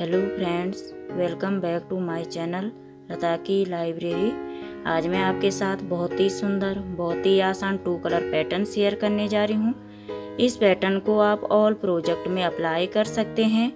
hello friends welcome back to my channel Lata की library आज मैं आपके साथ बहुत ही सुंदर बहुत ही आसान टू कलर पैटर्न शेयर करने जा रही हूँ इस पैटर्न को आप ऑल प्रोजेक्ट में अप्लाई कर सकते हैं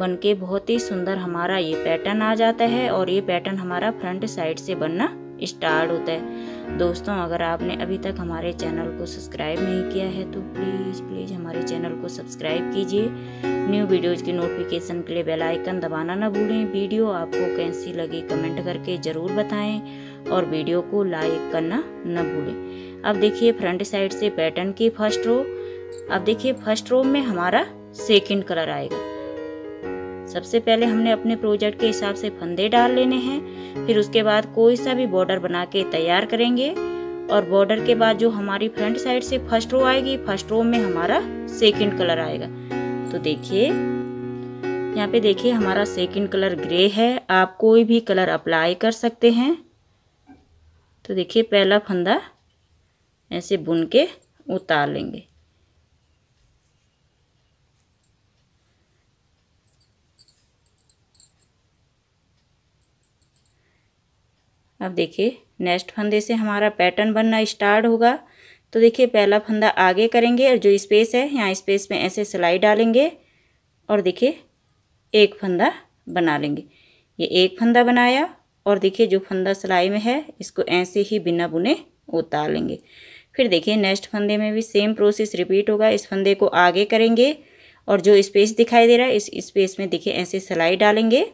बन के बहुत ही सुंदर हमारा ये पैटर्न आ जाता है और ये पैटर्न हमारा फ्रंट साइड से बनना स्टार्ट होता है दोस्तों अगर आपने अभी तक हमारे चैनल को सब्सक्राइब नहीं किया है तो प्लीज़ प्लीज़ हमारे चैनल को सब्सक्राइब कीजिए न्यू वीडियोज़ की नोटिफिकेशन के लिए बेल आइकन दबाना ना भूलें वीडियो आपको कैसी लगी कमेंट करके ज़रूर बताएं और वीडियो को लाइक करना न भूलें अब देखिए फ्रंट साइड से पैटर्न की फर्स्ट रो अब देखिए फर्स्ट रो में हमारा सेकेंड कलर आएगा सबसे पहले हमने अपने प्रोजेक्ट के हिसाब से फंदे डाल लेने हैं फिर उसके बाद कोई सा भी बॉर्डर बना के तैयार करेंगे और बॉर्डर के बाद जो हमारी फ्रंट साइड से फर्स्ट रो आएगी फर्स्ट रो में हमारा सेकंड कलर आएगा तो देखिए यहाँ पे देखिए हमारा सेकंड कलर ग्रे है आप कोई भी कलर अप्लाई कर सकते हैं तो देखिए पहला फंदा ऐसे बुन के उतार लेंगे अब देखिए नेक्स्ट फंदे से हमारा पैटर्न बनना स्टार्ट होगा तो देखिए पहला फंदा आगे करेंगे और जो स्पेस है यहाँ स्पेस में ऐसे सिलाई डालेंगे और देखिए एक फंदा बना लेंगे ये एक फंदा बनाया और देखिए जो फंदा सिलाई में है इसको ऐसे ही बिना बुने उतार लेंगे फिर देखिए नेक्स्ट फंदे में भी सेम प्रोसेस रिपीट होगा इस फंदे को आगे करेंगे और जो स्पेस दिखाई दे रहा है इस स्पेस में देखिए ऐसे सिलाई डालेंगे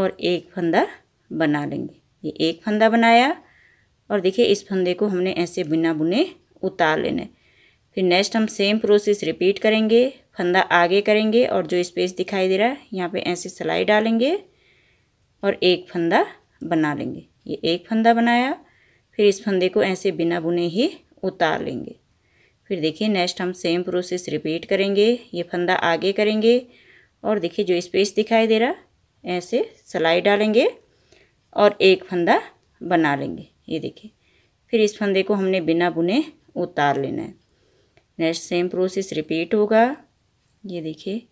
और एक फंदा बना लेंगे ये एक फंदा बनाया और देखिए इस फंदे को हमने ऐसे बिना बुने उतार लेने फिर नेक्स्ट हम सेम प्रोसेस रिपीट करेंगे फंदा आगे करेंगे और जो स्पेस दिखाई दे रहा है यहाँ पे ऐसे सिलाई डालेंगे और एक फंदा बना लेंगे ये एक फंदा बनाया फिर इस फंदे को ऐसे बिना बुने ही उतार लेंगे फिर देखिए नेक्स्ट हम सेम प्रोसेस रिपीट करेंगे ये फंदा आगे करेंगे और देखिए जो स्पेस दिखाई दे रहा ऐसे सिलाई डालेंगे और एक फंदा बना लेंगे ये देखिए फिर इस फंदे को हमने बिना बुने उतार लेना है नेक्स्ट सेम प्रोसेस रिपीट होगा ये देखिए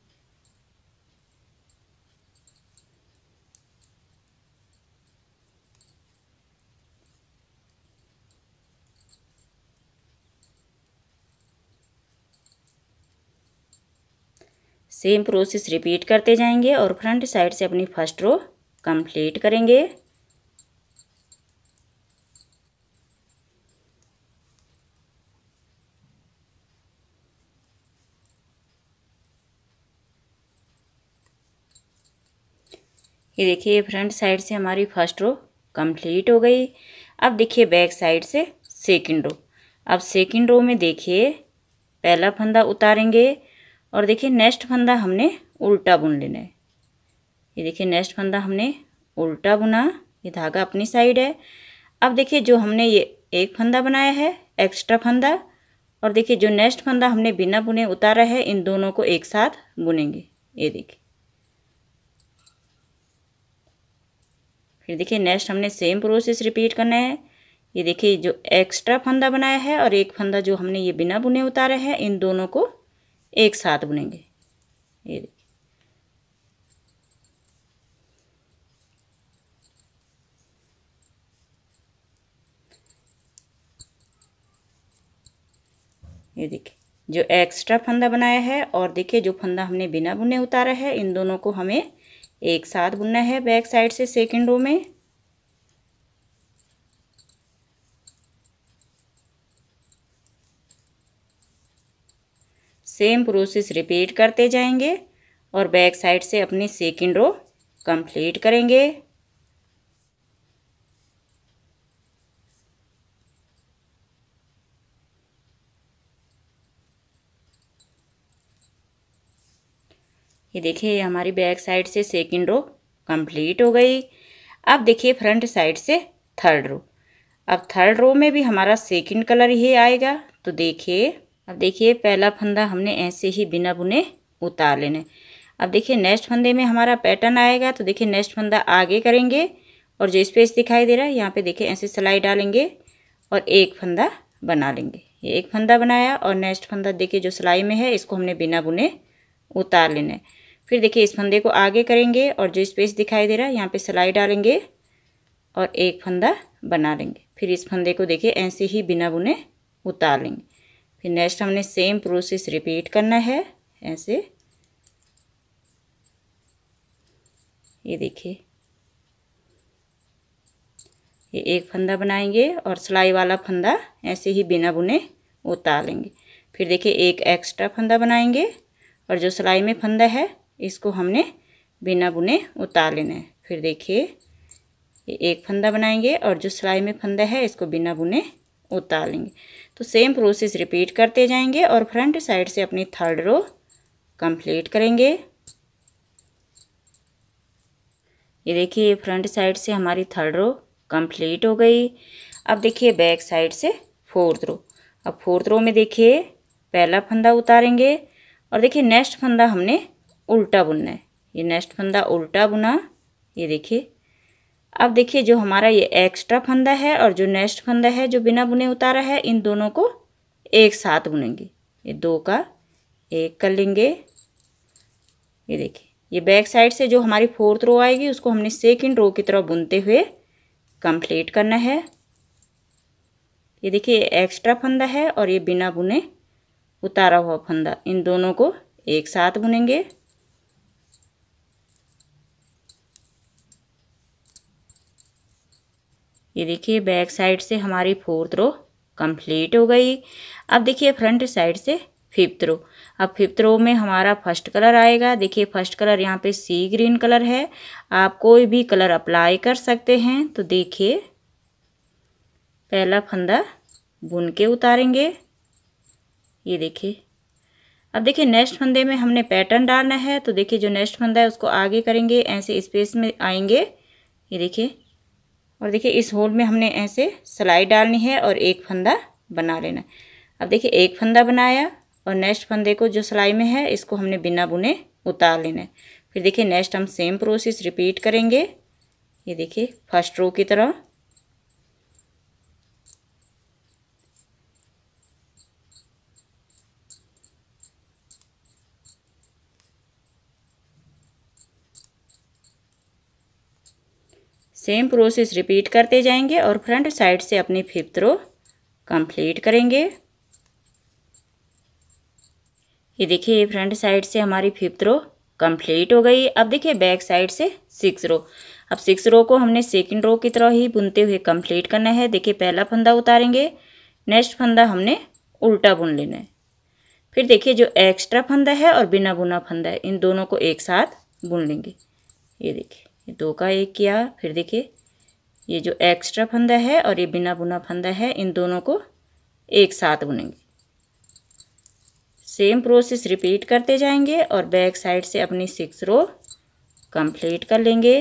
सेम प्रोसेस रिपीट करते जाएंगे और फ्रंट साइड से अपनी फर्स्ट रो कंप्लीट करेंगे ये देखिए फ्रंट साइड से हमारी फर्स्ट रो कंप्लीट हो गई अब देखिए बैक साइड से सेकंड रो अब सेकंड रो में देखिए पहला फंदा उतारेंगे और देखिए नेक्स्ट फंदा हमने उल्टा बुन लेना है ये देखिए नेक्स्ट फंदा हमने उल्टा बुना ये धागा अपनी साइड है अब देखिए जो हमने ये एक फंदा बनाया है एक्स्ट्रा फंदा और देखिए जो नेक्स्ट फंदा हमने बिना बुने उतारा है इन दोनों को एक साथ बुनेंगे ये देखिए फिर देखिए नेक्स्ट हमने सेम प्रोसेस रिपीट करना है ये देखिए जो एक्स्ट्रा फंदा बनाया है और एक फंदा जो हमने ये बिना बुने उतारा है इन दोनों को एक साथ बुनेंगे ये देखिए ये देखिए जो एक्स्ट्रा फंदा बनाया है और देखिए जो फंदा हमने बिना बुने उतारा है इन दोनों को हमें एक साथ बुनना है बैक साइड से सेकेंड रो में सेम प्रोसेस रिपीट करते जाएंगे और बैक साइड से अपनी सेकेंड रो कंप्लीट करेंगे ये देखिए हमारी बैक साइड से सेकेंड रो कंप्लीट हो गई अब देखिए फ्रंट साइड से थर्ड रो अब थर्ड रो में भी हमारा सेकंड कलर ही आएगा तो देखिए अब देखिए पहला फंदा हमने ऐसे ही बिना बुने उतार लेने अब देखिए नेक्स्ट फंदे में हमारा पैटर्न आएगा तो देखिए नेक्स्ट फंदा आगे करेंगे और जो स्पेस दिखाई दे रहा है यहाँ पे देखिए ऐसे सिलाई डालेंगे और एक फंदा बना लेंगे ये एक फंदा बनाया और नेक्स्ट फंदा देखिए जो सिलाई में है इसको हमने बिना बुने उतार लेना है फिर देखिए इस फंदे को आगे करेंगे और जो स्पेस दिखाई दे रहा है यहाँ पे सिलाई डालेंगे और एक फंदा बना लेंगे फिर इस फंदे को देखिए ऐसे ही बिना बुने उतार लेंगे फिर नेक्स्ट हमने सेम प्रोसेस रिपीट करना है ऐसे ये देखिए ये एक फंदा बनाएंगे और सिलाई वाला फंदा ऐसे ही बिना बुने उतार लेंगे फिर देखिए एक एक्स्ट्रा फंदा बनाएंगे और जो सिलाई में फंदा है इसको हमने बिना बुने उतार लेना है फिर देखिए ये एक फंदा बनाएंगे और जो सिलाई में फंदा है इसको बिना बुने उतार लेंगे तो सेम प्रोसेस रिपीट करते जाएंगे और फ्रंट साइड से अपनी थर्ड रो कंप्लीट करेंगे ये देखिए फ्रंट साइड से हमारी थर्ड रो कंप्लीट हो गई अब देखिए बैक साइड से फोर्थ रो अब फोर्थ रो में देखिए पहला फंदा उतारेंगे और देखिए नेक्स्ट फंदा हमने उल्टा बुनना है ये नेक्स्ट फंदा उल्टा बुना ये देखिए अब देखिए जो हमारा ये एक्स्ट्रा फंदा है और जो नेक्स्ट फंदा है जो बिना बुने उतारा है इन दोनों को एक साथ बुनेंगे ये दो का एक कर लेंगे ये देखिए ये बैक साइड से जो हमारी फोर्थ रो आएगी उसको हमने सेकेंड रो की तरह बुनते हुए कंप्लीट करना है ये देखिए एक्स्ट्रा फंदा है और ये बिना बुने उतारा हुआ फंदा इन दोनों को एक साथ बुनेंगे ये देखिए बैक साइड से हमारी फोर्थ रो कंप्लीट हो गई अब देखिए फ्रंट साइड से फिफ्थ रो अब फिफ्थ रो में हमारा फर्स्ट कलर आएगा देखिए फर्स्ट कलर यहाँ पे सी ग्रीन कलर है आप कोई भी कलर अप्लाई कर सकते हैं तो देखिए पहला फंदा बुन के उतारेंगे ये देखिए अब देखिए नेक्स्ट फंदे में हमने पैटर्न डालना है तो देखिए जो नेक्स्ट फंदा है उसको आगे करेंगे ऐसे स्पेस में आएंगे ये देखिए और देखिए इस होल में हमने ऐसे सिलाई डालनी है और एक फंदा बना लेना है अब देखिए एक फंदा बनाया और नेक्स्ट फंदे को जो सिलाई में है इसको हमने बिना बुने उतार लेना है फिर देखिए नेक्स्ट हम सेम प्रोसेस रिपीट करेंगे ये देखिए फर्स्ट रो की तरह सेम प्रोसेस रिपीट करते जाएंगे और फ्रंट साइड से अपनी फिफ्थ रो कंप्लीट करेंगे ये देखिए फ्रंट साइड से हमारी फिफ्थ रो कंप्लीट हो गई अब देखिए बैक साइड से सिक्स रो अब सिक्स रो को हमने सेकंड रो की तरह ही बुनते हुए कंप्लीट करना है देखिए पहला फंदा उतारेंगे नेक्स्ट फंदा हमने उल्टा बुन लेना है फिर देखिए जो एक्स्ट्रा फंदा है और बिना बुना फंदा है इन दोनों को एक साथ बुन लेंगे ये देखिए दो का एक किया फिर देखिए ये जो एक्स्ट्रा फंदा है और ये बिना बुना फंदा है इन दोनों को एक साथ बुनेंगे सेम प्रोसेस रिपीट करते जाएंगे और बैक साइड से अपनी सिक्स रो कंप्लीट कर लेंगे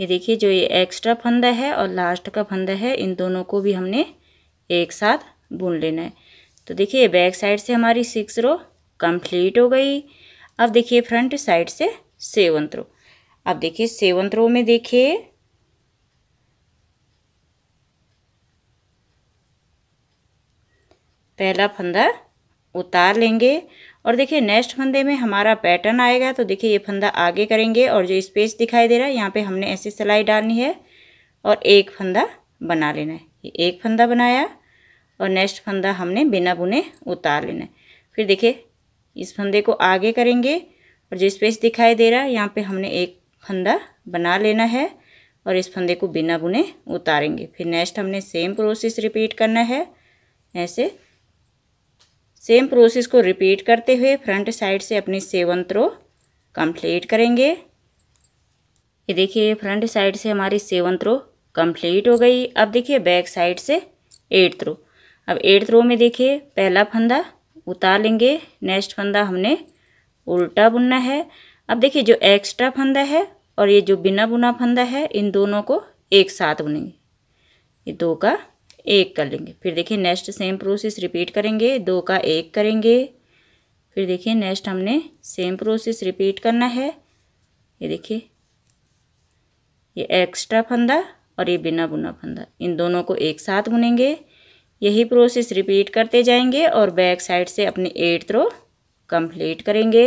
ये देखिए जो ये एक्स्ट्रा फंदा है और लास्ट का फंदा है इन दोनों को भी हमने एक साथ बुन लेना है तो देखिए बैक साइड से हमारी सिक्स रो कंप्लीट हो गई अब देखिए फ्रंट साइड से सेवंथ रो अब देखिए सेवंथ रो में देखिए पहला फंदा उतार लेंगे और देखिए नेक्स्ट फंदे में हमारा पैटर्न आएगा तो देखिए ये फंदा आगे करेंगे और जो स्पेस दिखाई दे रहा है यहाँ पे हमने ऐसे सिलाई डालनी है और एक फंदा बना लेना है ये एक फंदा बनाया और नेक्स्ट फंदा हमने बिना बुने उतार लेना है फिर देखिए इस फंदे को आगे करेंगे और जो स्पेस दिखाई दे रहा है यहाँ पे हमने एक फंदा बना लेना है और इस फंदे को बिना बुने उतारेंगे फिर नेक्स्ट हमने सेम प्रोसेस रिपीट करना है ऐसे सेम प्रोसेस को रिपीट करते हुए फ्रंट साइड से अपनी सेवन थ्रो कंप्लीट करेंगे ये देखिए फ्रंट साइड से हमारी सेवन थ्रो कंप्लीट हो गई अब देखिए बैक साइड से एट थ्रो अब एट्थ रो में देखिए पहला फंदा उतार लेंगे नेक्स्ट फंदा हमने उल्टा बुनना है अब देखिए जो एक्स्ट्रा फंदा है और ये जो बिना बुना फंदा है इन दोनों को एक साथ बुनेंगे ये दो का एक कर लेंगे फिर देखिए नेक्स्ट सेम प्रोसेस रिपीट करेंगे दो का एक करेंगे फिर देखिए नेक्स्ट हमने सेम प्रोसेस रिपीट करना है ये देखिए ये एक्स्ट्रा फंदा और ये बिना बुना फंदा इन दोनों को एक साथ बुनेंगे यही प्रोसेस रिपीट करते जाएंगे और बैक साइड से अपने एट थ्रो कंप्लीट करेंगे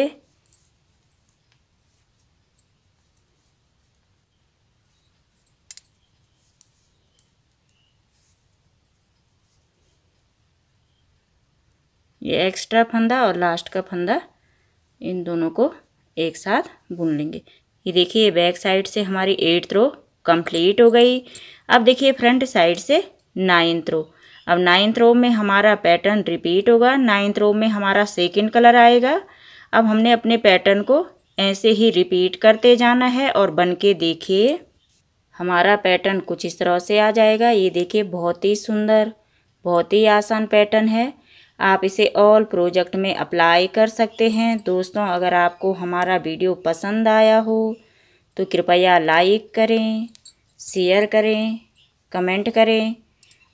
ये एक्स्ट्रा फंदा और लास्ट का फंदा इन दोनों को एक साथ बुन लेंगे ये देखिए बैक साइड से हमारी एट थ्रो कंप्लीट हो गई अब देखिए फ्रंट साइड से नाइन थ्रो अब नाइन्थ रो में हमारा पैटर्न रिपीट होगा नाइन्थ रो में हमारा सेकेंड कलर आएगा अब हमने अपने पैटर्न को ऐसे ही रिपीट करते जाना है और बन के देखिए हमारा पैटर्न कुछ इस तरह से आ जाएगा ये देखिए बहुत ही सुंदर बहुत ही आसान पैटर्न है आप इसे ऑल प्रोजेक्ट में अप्लाई कर सकते हैं दोस्तों अगर आपको हमारा वीडियो पसंद आया हो तो कृपया लाइक करें शेयर करें कमेंट करें